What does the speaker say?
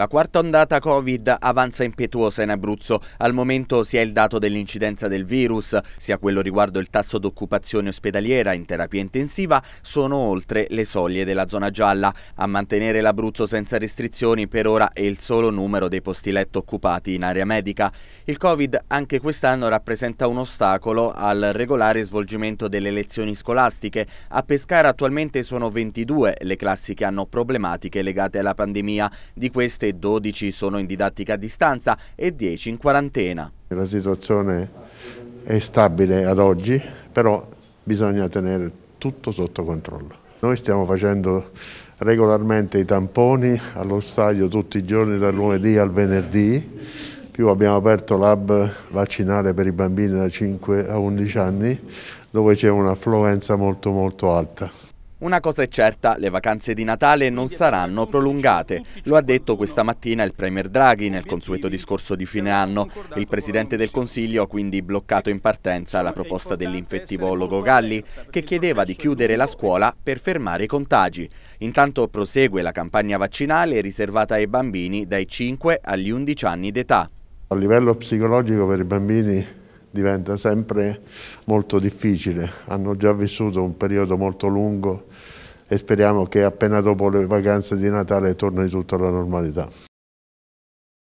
La quarta ondata Covid avanza impetuosa in Abruzzo. Al momento sia il dato dell'incidenza del virus, sia quello riguardo il tasso d'occupazione ospedaliera in terapia intensiva sono oltre le soglie della zona gialla. A mantenere l'Abruzzo senza restrizioni per ora è il solo numero dei posti letto occupati in area medica. Il Covid anche quest'anno rappresenta un ostacolo al regolare svolgimento delle lezioni scolastiche. A Pescara attualmente sono 22 le classi che hanno problematiche legate alla pandemia. Di queste 12 sono in didattica a distanza e 10 in quarantena. La situazione è stabile ad oggi, però bisogna tenere tutto sotto controllo. Noi stiamo facendo regolarmente i tamponi allo stadio tutti i giorni dal lunedì al venerdì, più abbiamo aperto l'hub vaccinale per i bambini da 5 a 11 anni dove c'è un'affluenza molto molto alta. Una cosa è certa, le vacanze di Natale non saranno prolungate. Lo ha detto questa mattina il Premier Draghi nel consueto discorso di fine anno. Il Presidente del Consiglio ha quindi bloccato in partenza la proposta dell'infettivologo Galli, che chiedeva di chiudere la scuola per fermare i contagi. Intanto prosegue la campagna vaccinale riservata ai bambini dai 5 agli 11 anni d'età. A livello psicologico per i bambini diventa sempre molto difficile. Hanno già vissuto un periodo molto lungo e speriamo che appena dopo le vacanze di Natale torni tutto alla normalità.